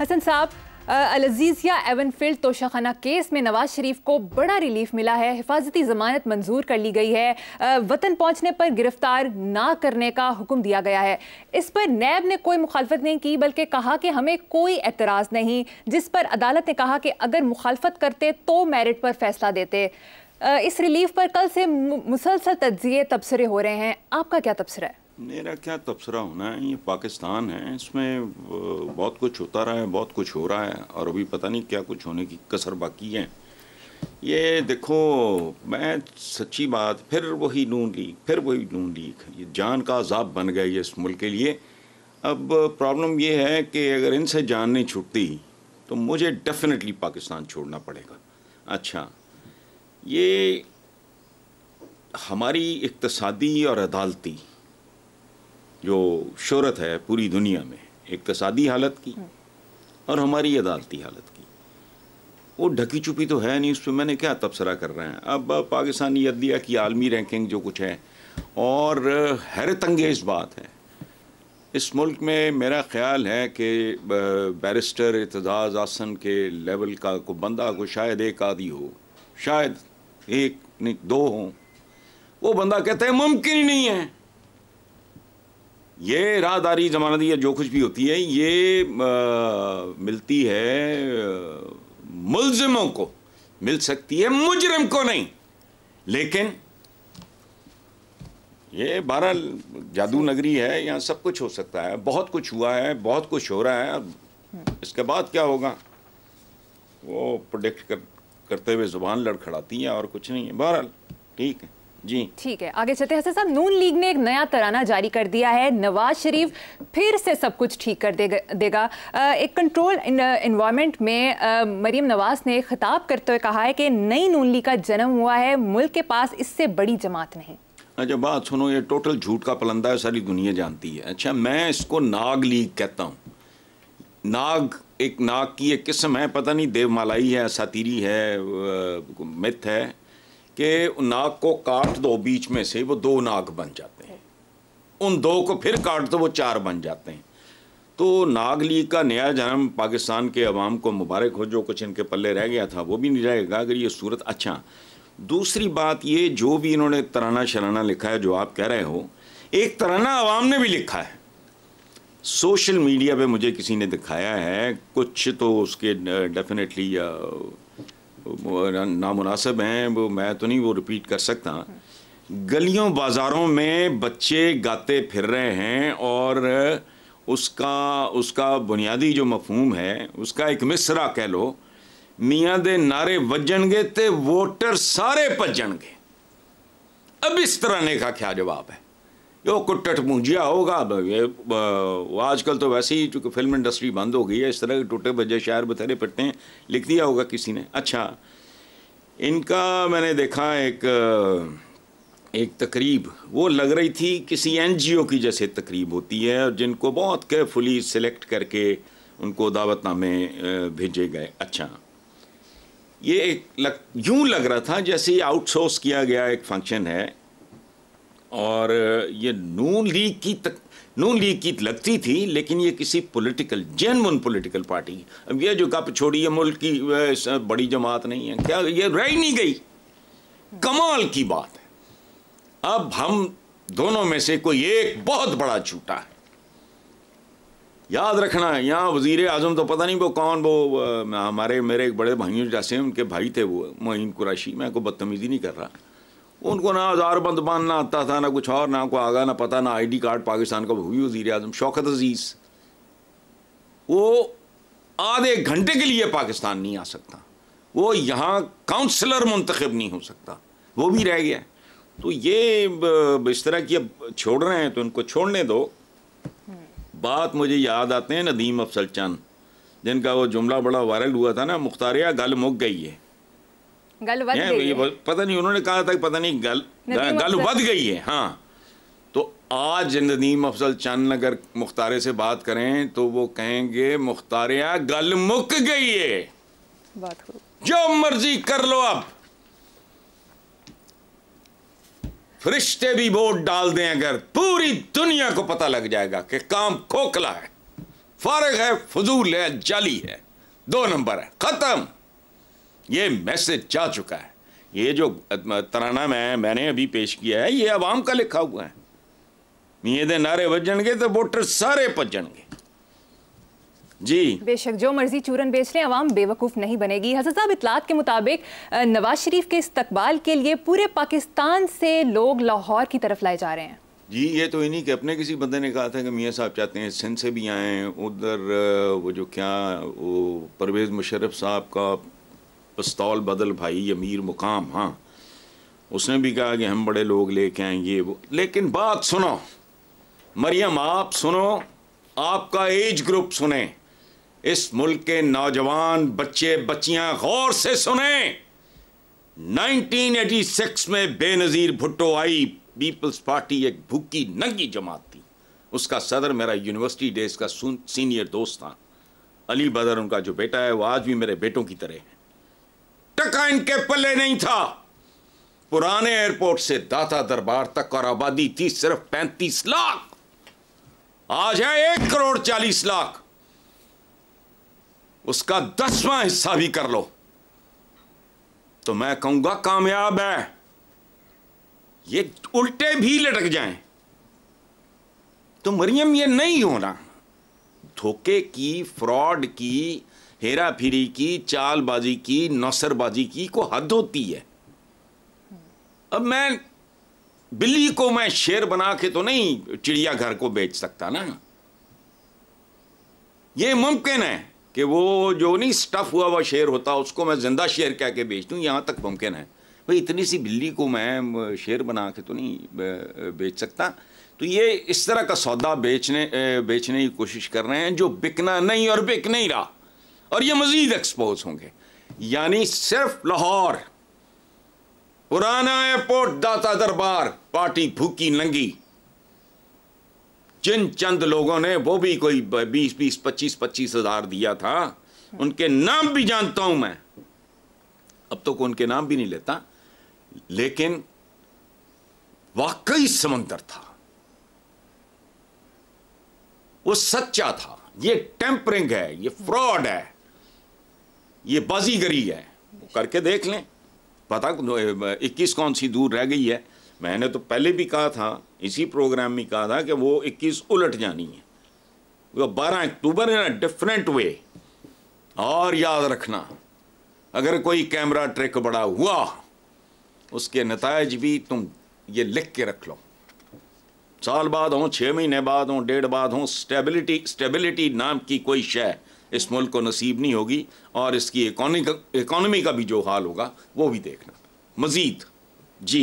हसन साहब अलजीजिया Avenfield Toshakhana case में नवाज शरीफ को बड़ा रिलीफ मिला है हिफाजती जमानत मंजूर कर ली गई है आ, वतन पहुंचने पर गिरफ्तार ना करने का हुक्म दिया गया है इस पर नैब ने कोई मुखालफत नहीं की बल्कि कहा कि हमें कोई एतराज़ नहीं जिस पर अदालत ने कहा कि अगर मुखालफत करते तो मेरिट पर फैसला देते आ, इस रिलीफ पर कल से मुसलसल तजिए तबसरे हो रहे हैं आपका क्या तबसरा है मेरा क्या तबसरा होना है ये पाकिस्तान है इसमें बहुत कुछ होता रहा है बहुत कुछ हो रहा है और अभी पता नहीं क्या कुछ होने की कसर बाकी है ये देखो मैं सच्ची बात फिर वही नून लीग फिर वही नून लीग ये जान का अजाब बन गया ये इस मुल्क के लिए अब प्रॉब्लम ये है कि अगर इनसे जान नहीं छूटती तो मुझे डेफिनेटली पाकिस्तान छोड़ना पड़ेगा अच्छा ये हमारी इकतसादी और अदालती जो शहरत है पूरी दुनिया में एक हालत की हम्म। और हमारी अदालती हालत की वो ढकी छुपी तो है नहीं उस पर मैंने क्या तबसरा कर रहे हैं अब पाकिस्तानी अदलिया की आलमी रैंकिंग जो कुछ है और हैरत अंगेज़ बात है इस मुल्क में मेरा ख्याल है कि बैरिस्टर एतजाज़ आसन के लेवल का को बंदा को शायद एक आदि हो शायद एक नहीं दो हों वो बंदा कहते हैं मुमकिन ही नहीं है ये राहदारी जमानत या जो कुछ भी होती है ये आ, मिलती है मुलजमों को मिल सकती है मुजरम को नहीं लेकिन ये बहरहाल जादू नगरी है यहाँ सब कुछ हो सकता है बहुत कुछ हुआ है बहुत कुछ हो रहा है इसके बाद क्या होगा वो प्रोडिक्ट कर, करते हुए ज़ुबान लड़खड़ाती है और कुछ नहीं है बहरहाल ठीक है जी ठीक है आगे चलते हैं साहब नून लीग ने एक नया तराना जारी कर दिया है नवाज शरीफ फिर से सब कुछ ठीक कर देगा देगा एक कंट्रोल इन्वायरमेंट में मरीम नवाज ने खिताब करते हुए कहा है कि नई नून लीग का जन्म हुआ है मुल्क के पास इससे बड़ी जमात नहीं अच्छा बात सुनो ये टोटल झूठ का पलंदा है सारी दुनिया जानती है अच्छा मैं इसको नाग लीग कहता हूँ नाग एक नाग की एक किस्म है पता नहीं देवमालाई है सातीरी है मिथ है कि नाग को काट दो बीच में से वो दो नाग बन जाते हैं उन दो को फिर काट दो वो चार बन जाते हैं तो नाग का नया जन्म पाकिस्तान के अवाम को मुबारक हो जो कुछ इनके पल्ले रह गया था वो भी नहीं रहेगा अगर ये सूरत अच्छा दूसरी बात ये जो भी इन्होंने तराना शराना लिखा है जो आप कह रहे हो एक तराना अवाम ने भी लिखा है सोशल मीडिया पे मुझे किसी ने दिखाया है कुछ तो उसके डेफिनेटली नामुनासिब हैं वो मैं तो नहीं वो रिपीट कर सकता गलियों बाज़ारों में बच्चे गाते फिर रहे हैं और उसका उसका बुनियादी जो मफहम है उसका एक मिसरा कह लो मियाँ दे नारे वजनगे ते वोटर सारे गए अब इस तरह ने का क्या जवाब है यो कुट्टट पूजिया होगा ये आजकल तो वैसे ही चूँकि फिल्म इंडस्ट्री बंद हो गई है इस तरह के टूटे बजे शायर बथेरे पिटते हैं लिख दिया होगा किसी ने अच्छा इनका मैंने देखा एक एक तकरीब वो लग रही थी किसी एनजीओ की जैसे तकरीब होती है और जिनको बहुत केयरफुली सिलेक्ट करके उनको दावतनामे भेजे गए अच्छा ये एक लग यूँ लग रहा था जैसे आउटसोर्स किया गया एक फंक्शन है और ये नून लीग की तक नून लीग की लगती थी लेकिन ये किसी पॉलिटिकल जेनवन पॉलिटिकल पार्टी अब ये जो कप छोड़ी है मुल्क की बड़ी जमात नहीं है क्या ये रह नहीं गई कमाल की बात है अब हम दोनों में से कोई एक बहुत बड़ा छूटा है याद रखना है यहाँ वजीर आजम तो पता नहीं वो कौन वो हमारे मेरे एक बड़े भाइयों जैसे उनके भाई थे वो मोहिम कुरैशी मैं को बदतमीज़ी नहीं कर रहा उनको ना बंद बांध ना आता था ना कुछ और ना को आगा ना पता ना आईडी कार्ड पाकिस्तान का हुई वजीर अजम शौकत अजीज़ वो आधे घंटे के लिए पाकिस्तान नहीं आ सकता वो यहाँ काउंसलर मुंतखब नहीं हो सकता वो भी रह गया तो ये इस तरह की अब छोड़ रहे हैं तो उनको छोड़ने दो बात मुझे याद आते हैं नदीम अफसल चंद जिनका वो जुमला बड़ा वायरल हुआ था ना मुख्तारिया गल मुक गई है गल गई पता नहीं उन्होंने कहा था कि पता नहीं गल गल बद गई है हाँ तो आज नदीम अफजल चंद अगर मुख्तारे से बात करें तो वो कहेंगे मुख्तारिया गल मुक गई है जो मर्जी कर लो अब फरिश्ते भी वोट डाल दें अगर पूरी दुनिया को पता लग जाएगा कि काम खोखला है फारग है फजूल है जाली है दो नंबर है खत्म ये मैसेज जा चुका है ये जो तराना मैं मैंने अभी पेश किया है ये आवाम का लिखा हुआ है ये नारे बजनगे तो वोटर सारे भजनगे जी बेशक जो मर्जी चूरन बेच लें आवाम बेवकूफ़ नहीं बनेगी हजरत साहब इतलात के मुताबिक नवाज शरीफ के इस्तकबाल के लिए पूरे पाकिस्तान से लोग लाहौर की तरफ लाए जा रहे हैं जी ये तो इन्हीं के अपने किसी बंदे ने कहा था कि मियाँ साहब चाहते हैं सिंध से भी आएँ उधर वो जो क्या वो परवेज़ मुशरफ साहब का पस्तौल बदल भाई अमीर मुकाम हाँ उसने भी कहा कि हम बड़े लोग लेके आएंगे वो लेकिन बात सुनो मरियम आप सुनो आपका एज ग्रुप सुने इस मुल्क के नौजवान बच्चे बच्चियां गौर से सुने 1986 में बेनज़ीर भुट्टो आई पीपल्स पार्टी एक भूखी नंगी जमात थी उसका सदर मेरा यूनिवर्सिटी डेज का सीनियर दोस्त था अली बदर उनका जो बेटा है वो आज भी मेरे बेटों की तरह है टका इनके पल्ले नहीं था पुराने एयरपोर्ट से दाता दरबार तक और आबादी थी सिर्फ पैंतीस लाख आज है एक करोड़ चालीस लाख उसका दसवां हिस्सा भी कर लो तो मैं कहूंगा कामयाब है ये उल्टे भी लटक जाएं तो मरियम ये नहीं होना धोखे की फ्रॉड की हेरा फेरी की चालबाजी की नौसरबाजी की को हद होती है अब मैं बिल्ली को मैं शेर बना के तो नहीं चिड़ियाघर को बेच सकता ना ये मुमकिन है कि वो जो नहीं स्टफ हुआ हुआ शेर होता उसको मैं जिंदा शेर कह के बेच दूँ यहाँ तक मुमकिन है भाई इतनी सी बिल्ली को मैं शेर बना के तो नहीं बेच सकता तो ये इस तरह का सौदा बेचने बेचने की कोशिश कर रहे हैं जो बिकना नहीं और बिक नहीं रहा और ये मजीद एक्सपोज होंगे यानी सिर्फ लाहौर पुराना एयरपोर्ट दाता दरबार पार्टी भूखी नंगी जिन चंद लोगों ने वो भी कोई बीस बीस पच्चीस पच्चीस हजार दिया था उनके नाम भी जानता हूं मैं अब तो को उनके नाम भी नहीं लेता लेकिन वाकई समंदर था वो सच्चा था ये टेम्परिंग है ये फ्रॉड है ये बाजीगरी है वो करके देख लें पता इक्कीस कौन सी दूर रह गई है मैंने तो पहले भी कहा था इसी प्रोग्राम में कहा था कि वो इक्कीस उलट जानी है वो बारह अक्टूबर है ना डिफरेंट वे और याद रखना अगर कोई कैमरा ट्रिक बड़ा हुआ उसके नतज भी तुम ये लिख के रख लो साल बाद हों छः महीने बाद हों डेढ़ बाद हों स्टेबिलिटी स्टेबिलिटी नाम की कोई शय इस मुल्क को नसीब नहीं होगी और इसकी इकोनॉमी का भी जो हाल होगा वो भी देखना मज़ीद